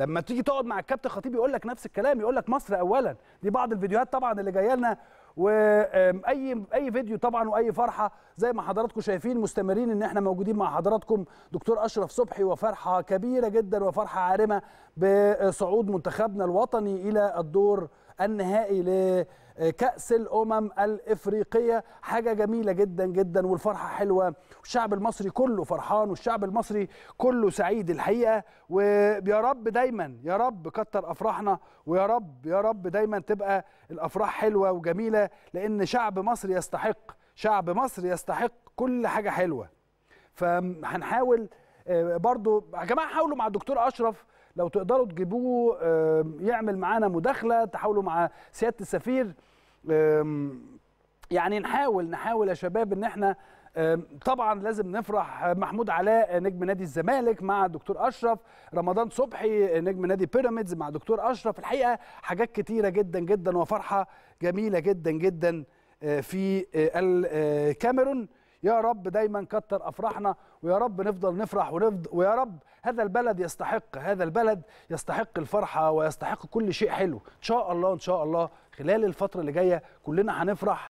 لما تيجي تقعد مع الكابتن خطيب يقول لك نفس الكلام يقول لك مصر اولا دي بعض الفيديوهات طبعا اللي جايه لنا واي اي فيديو طبعا واي فرحه زي ما حضراتكم شايفين مستمرين ان احنا موجودين مع حضراتكم دكتور اشرف صبحي وفرحه كبيره جدا وفرحه عارمه بصعود منتخبنا الوطني الى الدور النهائي ل كأس الأمم الإفريقية حاجة جميلة جدا جدا والفرحة حلوة والشعب المصري كله فرحان والشعب المصري كله سعيد الحقيقة ويا رب دايما يا رب كتر أفراحنا ويا رب يا رب دايما تبقى الأفراح حلوة وجميلة لأن شعب مصر يستحق شعب مصر يستحق كل حاجة حلوة فهنحاول آه، برضو يا جماعه حاولوا مع الدكتور اشرف لو تقدروا تجيبوه آه، يعمل معانا مداخله تحاولوا مع سياده السفير يعني نحاول نحاول يا شباب ان احنا طبعا لازم نفرح محمود علاء نجم نادي الزمالك مع دكتور اشرف رمضان صبحي نجم نادي بيراميدز مع دكتور اشرف الحقيقه حاجات كتيره جدا جدا وفرحه جميله جدا جدا آه، في الكاميرون يا رب دايما كتر افراحنا ويا رب نفضل نفرح ونفضل ويا رب هذا البلد يستحق هذا البلد يستحق الفرحه ويستحق كل شيء حلو ان شاء الله ان شاء الله خلال الفتره اللي جايه كلنا هنفرح